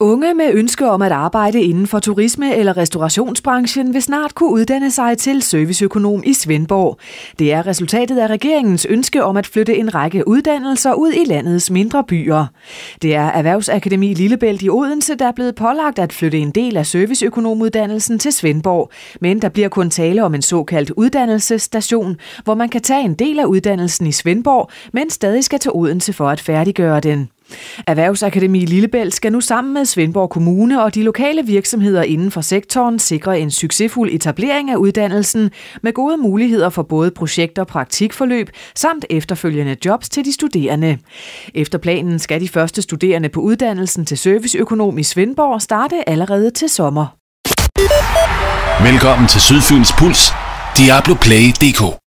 Unge med ønske om at arbejde inden for turisme- eller restaurationsbranchen vil snart kunne uddanne sig til serviceøkonom i Svendborg. Det er resultatet af regeringens ønske om at flytte en række uddannelser ud i landets mindre byer. Det er Erhvervsakademi Lillebælt i Odense, der er blevet pålagt at flytte en del af serviceøkonomuddannelsen til Svendborg, men der bliver kun tale om en såkaldt uddannelsesstation, hvor man kan tage en del af uddannelsen i Svendborg, men stadig skal til Odense for at færdiggøre den. Erhvervsakademi Lillebælt skal nu sammen med Svendborg Kommune og de lokale virksomheder inden for sektoren sikre en succesfuld etablering af uddannelsen med gode muligheder for både projekter, praktikforløb samt efterfølgende jobs til de studerende. Efter planen skal de første studerende på uddannelsen til serviceøkonom i Svendborg starte allerede til sommer. Velkommen til Sydfyns Puls, Diablo DK.